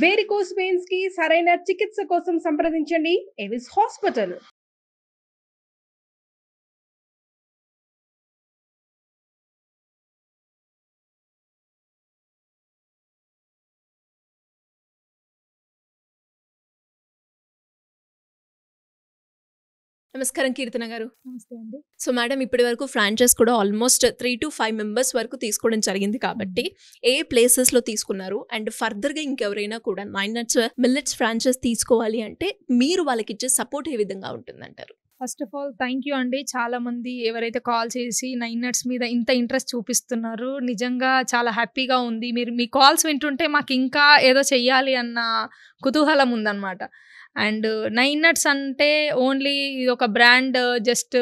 Varicose veins కి సరైన చికిత్స కోసం సంప్రదించండి ఎవిస్ హాస్పిటల్ నమస్కారం కీర్తన గారు నమస్తే అండి సో మేడం ఇప్పటి వరకు ఫ్రాంచైజ్ కూడా almost three to five members వరకు తీసుకోవడం జరిగింది కాబట్టి ఏ ప్లేసెస్ లో తీసుకున్నారు అండ్ ఫర్దర్ గా ఇంకెవరైనా కూడా నైన్ నట్స్ మిల్లెట్స్ ఫ్రాంచైజ్ తీసుకోవాలి అంటే మీరు వాళ్ళకి ఇచ్చే సపోర్ట్ ఏ విధంగా ఉంటుందంటారు first of all thank you అండి చాలా మంది ఎవరైతే కాల్ చేసి నైన్ నట్స్ మీద ఇంత ఇంట్రెస్ట్ చూపిస్తున్నారు నిజంగా చాలా హ్యాపీగా ఉంది మీరు మీ కాల్స్ వింటుంటే మాకు ఇంకా ఏదో చెయ్యాలి అన్న కుతూహలం ఉందన్నమాట అండ్ నైన్ నట్స్ అంటే ఓన్లీ ఇది ఒక బ్రాండ్ జస్ట్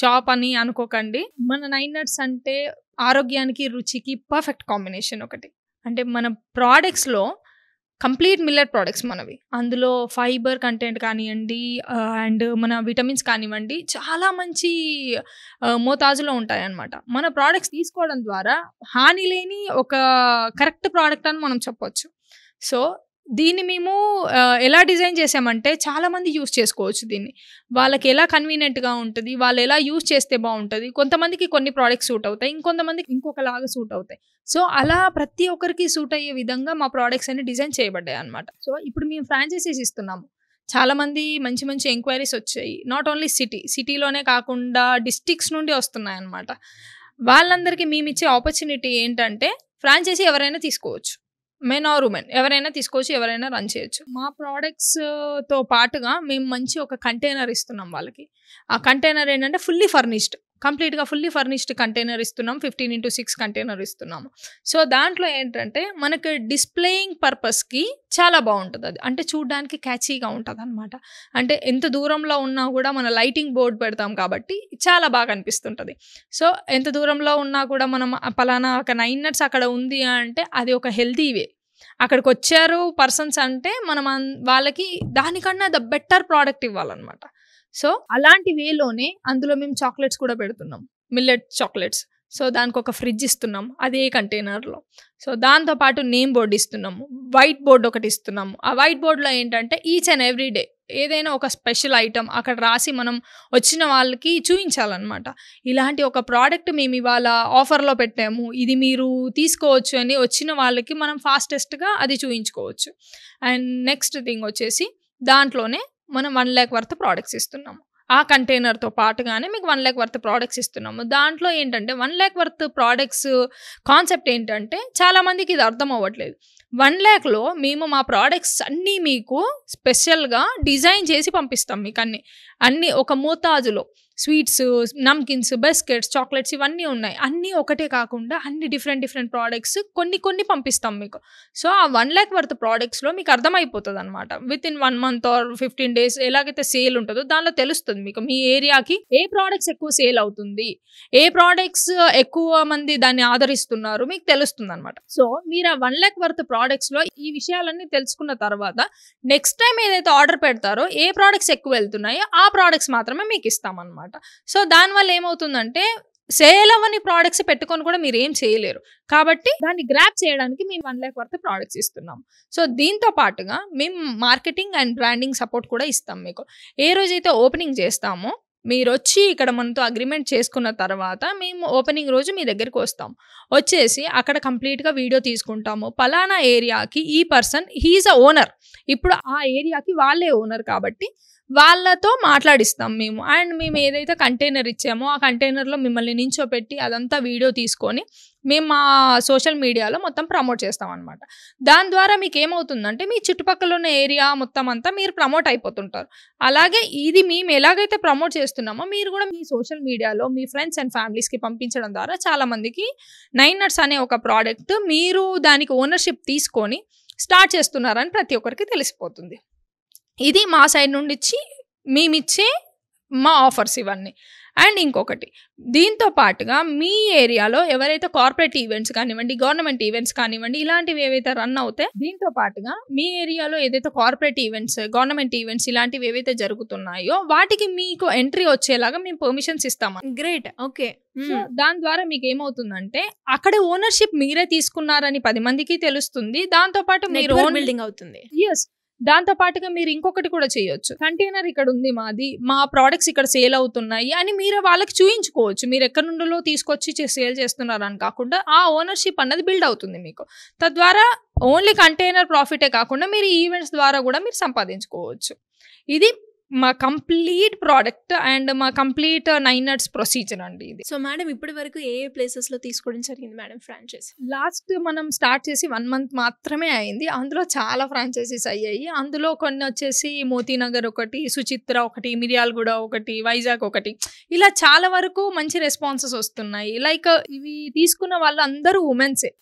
షాప్ అని అనుకోకండి మన నైన్ నట్స్ అంటే ఆరోగ్యానికి రుచికి పర్ఫెక్ట్ కాంబినేషన్ ఒకటి అంటే మన ప్రోడక్ట్స్లో కంప్లీట్ మిల్లెట్ ప్రోడక్ట్స్ మనవి అందులో ఫైబర్ కంటెంట్ కానివ్వండి అండ్ మన విటమిన్స్ కానివ్వండి చాలా మంచి మోతాజులో ఉంటాయన్నమాట మన ప్రోడక్ట్స్ తీసుకోవడం ద్వారా హాని లేని ఒక కరెక్ట్ ప్రోడక్ట్ అని మనం చెప్పొచ్చు సో దీన్ని మేము ఎలా డిజైన్ చేసామంటే చాలామంది యూస్ చేసుకోవచ్చు దీన్ని వాళ్ళకి ఎలా కన్వీనియంట్గా ఉంటుంది వాళ్ళు ఎలా యూస్ చేస్తే బాగుంటుంది కొంతమందికి కొన్ని ప్రోడక్ట్స్ సూట్ అవుతాయి ఇంకొంతమందికి ఇంకొకలాగా సూట్ అవుతాయి సో అలా ప్రతి ఒక్కరికి సూట్ అయ్యే విధంగా మా ప్రోడక్ట్స్ అన్ని డిజైన్ చేయబడ్డాయి అనమాట సో ఇప్పుడు మేము ఫ్రాంచైజీస్ ఇస్తున్నాము చాలామంది మంచి మంచి ఎంక్వైరీస్ వచ్చాయి నాట్ ఓన్లీ సిటీ సిటీలోనే కాకుండా డిస్టిక్స్ నుండి వస్తున్నాయి అన్నమాట వాళ్ళందరికీ మేము ఇచ్చే ఆపర్చునిటీ ఏంటంటే ఫ్రాంచైజీ ఎవరైనా తీసుకోవచ్చు మెన్ ఆర్ ఉమెన్ ఎవరైనా తీసుకోవచ్చు ఎవరైనా రన్ చేయొచ్చు మా ప్రోడక్ట్స్తో uh, పాటుగా మేము మంచి ఒక కంటైనర్ ఇస్తున్నాం వాళ్ళకి ఆ కంటైనర్ ఏంటంటే ఫుల్లీ ఫర్నిష్డ్ కంప్లీట్గా ఫుల్లీ ఫర్నిష్డ్ కంటైనర్ ఇస్తున్నాం ఫిఫ్టీన్ ఇంటూ సిక్స్ కంటైనర్ ఇస్తున్నాము సో దాంట్లో ఏంటంటే మనకి డిస్ప్లేయింగ్ పర్పస్కి చాలా బాగుంటుంది అది అంటే చూడడానికి క్యాచీగా ఉంటుంది అనమాట అంటే ఎంత దూరంలో ఉన్నా కూడా మన లైటింగ్ బోర్డ్ పెడతాం కాబట్టి చాలా బాగా అనిపిస్తుంటుంది సో ఎంత దూరంలో ఉన్నా కూడా మనం పలానా ఒక నైన్ నట్స్ అక్కడ ఉంది అంటే అది ఒక హెల్దీ వే అక్కడికి వచ్చారు పర్సన్స్ అంటే మనం వాళ్ళకి దానికన్నా ద బెటర్ ప్రోడక్ట్ ఇవ్వాలన్నమాట సో అలాంటి వేలోనే అందులో మేము చాక్లెట్స్ కూడా పెడుతున్నాం మిల్లెట్ చాక్లెట్స్ సో దానికి ఒక ఫ్రిడ్జ్ ఇస్తున్నాం అదే కంటైనర్లో సో దాంతోపాటు నేమ్ బోర్డు ఇస్తున్నాము వైట్ బోర్డు ఒకటి ఇస్తున్నాము ఆ వైట్ బోర్డులో ఏంటంటే ఈచ్ అండ్ ఎవ్రీ డే ఏదైనా ఒక స్పెషల్ ఐటమ్ అక్కడ రాసి మనం వచ్చిన వాళ్ళకి చూపించాలన్నమాట ఇలాంటి ఒక ప్రోడక్ట్ మేము ఇవాళ ఆఫర్లో పెట్టాము ఇది మీరు తీసుకోవచ్చు అని వచ్చిన వాళ్ళకి మనం ఫాస్టెస్ట్గా అది చూపించుకోవచ్చు అండ్ నెక్స్ట్ థింగ్ వచ్చేసి దాంట్లోనే మనం వన్ ల్యాక్ వర్త్ ప్రోడక్ట్స్ ఇస్తున్నాము ఆ కంటైనర్తో పాటుగానే మీకు వన్ ల్యాక్ వర్త్ ప్రోడక్ట్స్ ఇస్తున్నాము దాంట్లో ఏంటంటే one lakh worth products concept ఏంటంటే చాలామందికి ఇది అర్థం అవ్వట్లేదు వన్ ల్యాక్లో మేము మా ప్రోడక్ట్స్ అన్నీ మీకు స్పెషల్గా డిజైన్ చేసి పంపిస్తాం మీకు అన్ని అన్నీ ఒక మోతాజులో స్వీట్స్ నమ్కిన్స్ బిస్కెట్స్ చాక్లెట్స్ ఇవన్నీ ఉన్నాయి అన్నీ ఒకటే కాకుండా అన్ని డిఫరెంట్ డిఫరెంట్ ప్రోడక్ట్స్ కొన్ని కొన్ని పంపిస్తాం మీకు సో ఆ వన్ ల్యాక్ వర్త్ ప్రోడక్ట్స్లో మీకు అర్థమైపోతుంది అనమాట within one month or fifteen days ఎలాగైతే సేల్ ఉంటుందో దానిలో తెలుస్తుంది మీకు మీ ఏరియాకి ఏ ప్రోడక్ట్స్ ఎక్కువ సేల్ అవుతుంది ఏ ప్రోడక్ట్స్ ఎక్కువ మంది దాన్ని ఆదరిస్తున్నారు మీకు తెలుస్తుంది అనమాట సో మీరు ఆ వన్ ల్యాక్ వర్త్ ప్రోడక్ట్స్లో ఈ విషయాలన్నీ తెలుసుకున్న తర్వాత నెక్స్ట్ టైం ఏదైతే ఆర్డర్ పెడతారో ఏ ప్రోడక్ట్స్ ఎక్కువ వెళ్తున్నాయో ఆ ప్రోడక్ట్స్ మాత్రమే మీకు ఇస్తామన్నమాట సో దానివల్ల ఏమవుతుందంటే సేల్ అవ్వని ప్రోడక్ట్స్ పెట్టుకొని కూడా మీరు ఏం చేయలేరు కాబట్టి దాన్ని గ్రాప్ చేయడానికి మేము వన్ ల్యాక్ వరకు ప్రోడక్ట్స్ ఇస్తున్నాం సో దీంతో పాటుగా మేము మార్కెటింగ్ అండ్ బ్రాండింగ్ సపోర్ట్ కూడా ఇస్తాం మీకు ఏ రోజైతే ఓపెనింగ్ చేస్తామో మీరు వచ్చి ఇక్కడ మనతో అగ్రిమెంట్ చేసుకున్న తర్వాత మేము ఓపెనింగ్ రోజు మీ దగ్గరికి వస్తాం వచ్చేసి అక్కడ కంప్లీట్గా వీడియో తీసుకుంటాము పలానా ఏరియాకి ఈ పర్సన్ హీఈ్ అ ఓనర్ ఇప్పుడు ఆ ఏరియాకి వాళ్ళే ఓనర్ కాబట్టి వాళ్ళతో మాట్లాడిస్తాం మేము అండ్ మేము ఏదైతే కంటైనర్ ఇచ్చామో ఆ కంటైనర్లో మిమ్మల్ని నించోపెట్టి అదంతా వీడియో తీసుకొని మేము మా సోషల్ మీడియాలో మొత్తం ప్రమోట్ చేస్తాం అనమాట దాని ద్వారా మీకు ఏమవుతుందంటే మీ చుట్టుపక్కల ఉన్న ఏరియా మొత్తం అంతా మీరు ప్రమోట్ అయిపోతుంటారు అలాగే ఇది మేము ఎలాగైతే ప్రమోట్ చేస్తున్నామో మీరు కూడా మీ సోషల్ మీడియాలో మీ ఫ్రెండ్స్ అండ్ ఫ్యామిలీస్కి పంపించడం ద్వారా చాలామందికి నైన్ నట్స్ అనే ఒక ప్రోడక్ట్ మీరు దానికి ఓనర్షిప్ తీసుకొని స్టార్ట్ చేస్తున్నారని ప్రతి ఒక్కరికి తెలిసిపోతుంది ఇది మా సైడ్ నుండి ఇచ్చి మేమిచ్చే మా ఆఫర్స్ ఇవన్నీ అండ్ ఇంకొకటి దీంతో పాటుగా మీ ఏరియాలో ఎవరైతే కార్పొరేట్ ఈవెంట్స్ కానివ్వండి గవర్నమెంట్ ఈవెంట్స్ కానివ్వండి ఇలాంటివి ఏవైతే రన్ అవుతాయి దీంతో పాటుగా మీ ఏరియాలో ఏదైతే కార్పొరేట్ ఈవెంట్స్ గవర్నమెంట్ ఈవెంట్స్ ఇలాంటివి ఏవైతే జరుగుతున్నాయో వాటికి మీకు ఎంట్రీ వచ్చేలాగా మేము పర్మిషన్స్ ఇస్తాము గ్రేట్ ఓకే దాని ద్వారా మీకు ఏమవుతుందంటే అక్కడ ఓనర్షిప్ మీరే తీసుకున్నారని పది మందికి తెలుస్తుంది దాంతో పాటు మీరు ఓన్ బిల్డింగ్ అవుతుంది ఎస్ దాంతో పాటుగా మీరు ఇంకొకటి కూడా చేయొచ్చు కంటైనర్ ఇక్కడ ఉంది మాది మా ప్రోడక్ట్స్ ఇక్కడ సేల్ అవుతున్నాయి అని మీరు వాళ్ళకి చూయించుకోవచ్చు మీరు ఎక్కడి నుండిలో తీసుకొచ్చి సేల్ చేస్తున్నారని కాకుండా ఆ ఓనర్షిప్ అన్నది బిల్డ్ అవుతుంది మీకు తద్వారా ఓన్లీ కంటైనర్ ప్రాఫిటే కాకుండా మీరు ఈవెంట్స్ ద్వారా కూడా మీరు సంపాదించుకోవచ్చు ఇది మా కంప్లీట్ ప్రోడక్ట్ అండ్ మా కంప్లీట్ నైన్ నట్స్ ప్రొసీజర్ అండి ఇది సో మేడం ఇప్పటి వరకు ఏ ఏ ప్లేసెస్ లో తీసుకోవడం జరిగింది మేడం ఫ్రాంచైజ్ లాస్ట్ మనం స్టార్ట్ చేసి వన్ మంత్ మాత్రమే అయింది అందులో చాలా ఫ్రాంచైజీస్ అయ్యాయి అందులో కొన్ని వచ్చేసి మోతీనగర్ ఒకటి సుచిత్ర ఒకటి మిర్యాలగూడ ఒకటి వైజాగ్ ఒకటి ఇలా చాలా వరకు మంచి రెస్పాన్సెస్ వస్తున్నాయి లైక్ ఇవి తీసుకున్న వాళ్ళు అందరూ ఉమెన్సే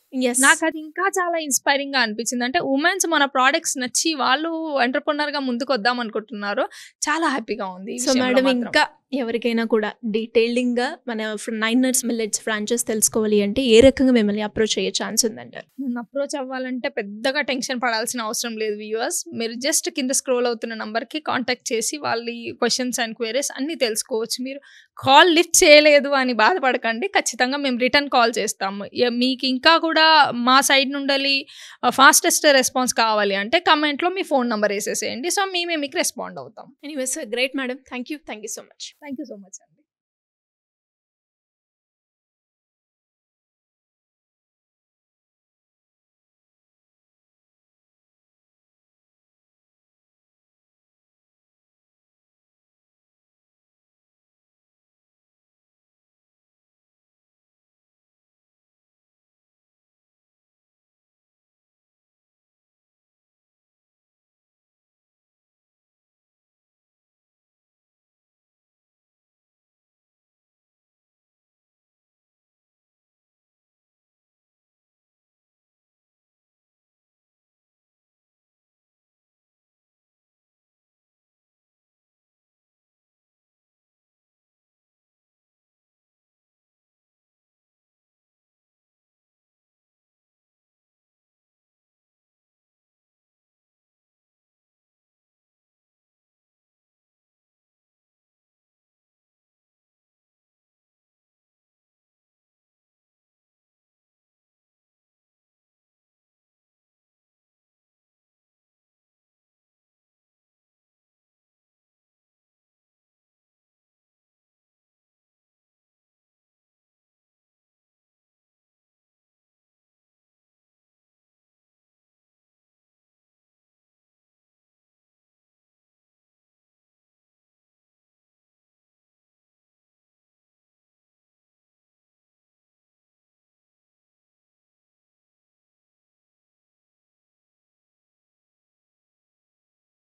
నాకు అది ఇంకా చాలా ఇన్స్పైరింగ్ గా అనిపించింది అంటే ఉమెన్స్ మన ప్రోడక్ట్స్ నచ్చి వాళ్ళు ఎంటర్ప్రినర్ గా ముందుకు వద్దాం అనుకుంటున్నారు చాలా హ్యాపీగా ఉంది సో మేడం ఇంకా ఎవరికైనా కూడా డీటెయిల్డింగ్గా మన నైన్ నర్స్ మిల్లెట్స్ ఫ్రాంచెస్ తెలుసుకోవాలి అంటే ఏ రకంగా మిమ్మల్ని అప్రోచ్ అయ్యే ఛాన్స్ ఉందంటారు నేను అప్రోచ్ అవ్వాలంటే పెద్దగా టెన్షన్ పడాల్సిన అవసరం లేదు వ్యూవర్స్ మీరు జస్ట్ కింద స్క్రోల్ అవుతున్న నంబర్కి కాంటాక్ట్ చేసి వాళ్ళ క్వశ్చన్స్ అండ్ క్వైరీస్ అన్నీ తెలుసుకోవచ్చు మీరు కాల్ లిఫ్ట్ చేయలేదు అని బాధపడకండి ఖచ్చితంగా మేము రిటర్న్ కాల్ చేస్తాము మీకు ఇంకా కూడా మా సైడ్ నుండి ఫాస్టెస్ట్ రెస్పాన్స్ కావాలి అంటే కమెంట్లో మీ ఫోన్ నెంబర్ వేసేసేయండి సో మేమే మీకు రెస్పాండ్ అవుతాం anyways great madam thank you thank you so much Thank you so much, Sandeep.